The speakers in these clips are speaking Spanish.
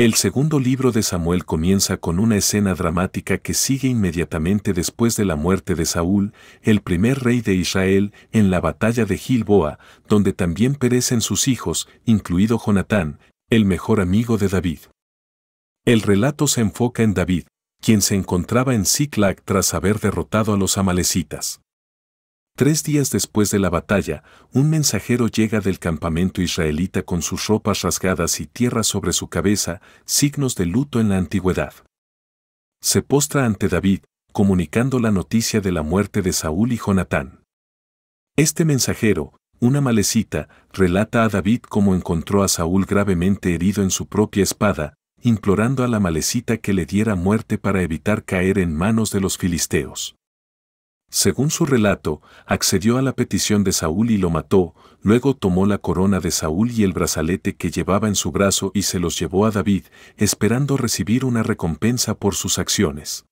El segundo libro de Samuel comienza con una escena dramática que sigue inmediatamente después de la muerte de Saúl, el primer rey de Israel, en la batalla de Gilboa, donde también perecen sus hijos, incluido Jonatán, el mejor amigo de David. El relato se enfoca en David, quien se encontraba en Ziklag tras haber derrotado a los amalecitas. Tres días después de la batalla, un mensajero llega del campamento israelita con sus ropas rasgadas y tierra sobre su cabeza, signos de luto en la antigüedad. Se postra ante David, comunicando la noticia de la muerte de Saúl y Jonatán. Este mensajero, una malecita, relata a David cómo encontró a Saúl gravemente herido en su propia espada, implorando a la malecita que le diera muerte para evitar caer en manos de los filisteos. Según su relato, accedió a la petición de Saúl y lo mató, luego tomó la corona de Saúl y el brazalete que llevaba en su brazo y se los llevó a David, esperando recibir una recompensa por sus acciones.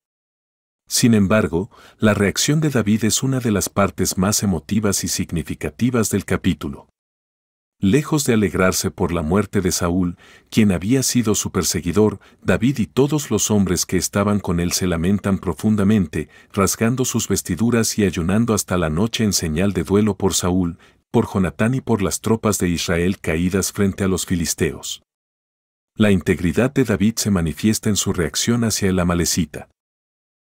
Sin embargo, la reacción de David es una de las partes más emotivas y significativas del capítulo. Lejos de alegrarse por la muerte de Saúl, quien había sido su perseguidor, David y todos los hombres que estaban con él se lamentan profundamente, rasgando sus vestiduras y ayunando hasta la noche en señal de duelo por Saúl, por Jonatán y por las tropas de Israel caídas frente a los filisteos. La integridad de David se manifiesta en su reacción hacia el amalecita.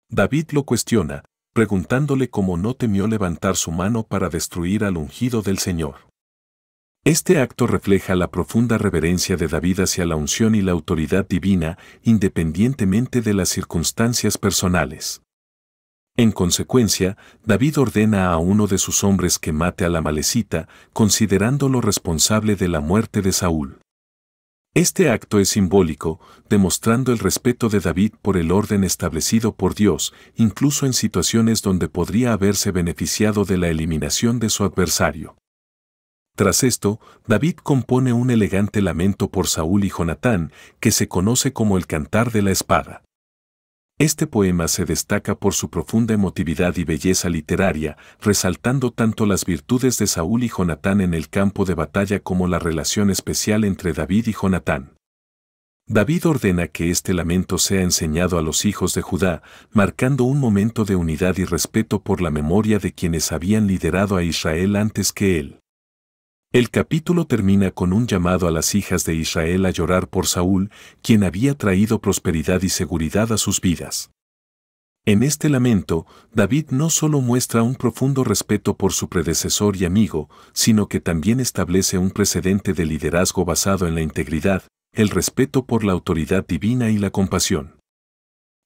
David lo cuestiona, preguntándole cómo no temió levantar su mano para destruir al ungido del Señor. Este acto refleja la profunda reverencia de David hacia la unción y la autoridad divina, independientemente de las circunstancias personales. En consecuencia, David ordena a uno de sus hombres que mate a la malecita, considerándolo responsable de la muerte de Saúl. Este acto es simbólico, demostrando el respeto de David por el orden establecido por Dios, incluso en situaciones donde podría haberse beneficiado de la eliminación de su adversario. Tras esto, David compone un elegante lamento por Saúl y Jonatán, que se conoce como el Cantar de la Espada. Este poema se destaca por su profunda emotividad y belleza literaria, resaltando tanto las virtudes de Saúl y Jonatán en el campo de batalla como la relación especial entre David y Jonatán. David ordena que este lamento sea enseñado a los hijos de Judá, marcando un momento de unidad y respeto por la memoria de quienes habían liderado a Israel antes que él. El capítulo termina con un llamado a las hijas de Israel a llorar por Saúl, quien había traído prosperidad y seguridad a sus vidas. En este lamento, David no solo muestra un profundo respeto por su predecesor y amigo, sino que también establece un precedente de liderazgo basado en la integridad, el respeto por la autoridad divina y la compasión.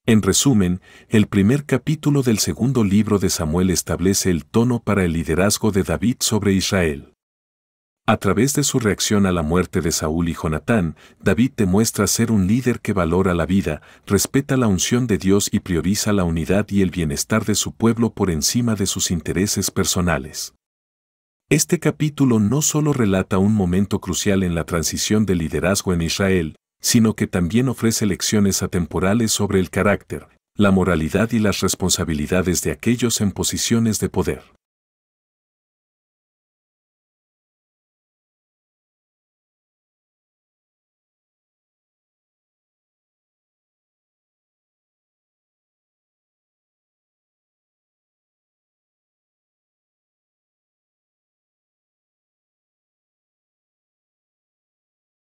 En resumen, el primer capítulo del segundo libro de Samuel establece el tono para el liderazgo de David sobre Israel. A través de su reacción a la muerte de Saúl y Jonatán, David demuestra ser un líder que valora la vida, respeta la unción de Dios y prioriza la unidad y el bienestar de su pueblo por encima de sus intereses personales. Este capítulo no solo relata un momento crucial en la transición de liderazgo en Israel, sino que también ofrece lecciones atemporales sobre el carácter, la moralidad y las responsabilidades de aquellos en posiciones de poder.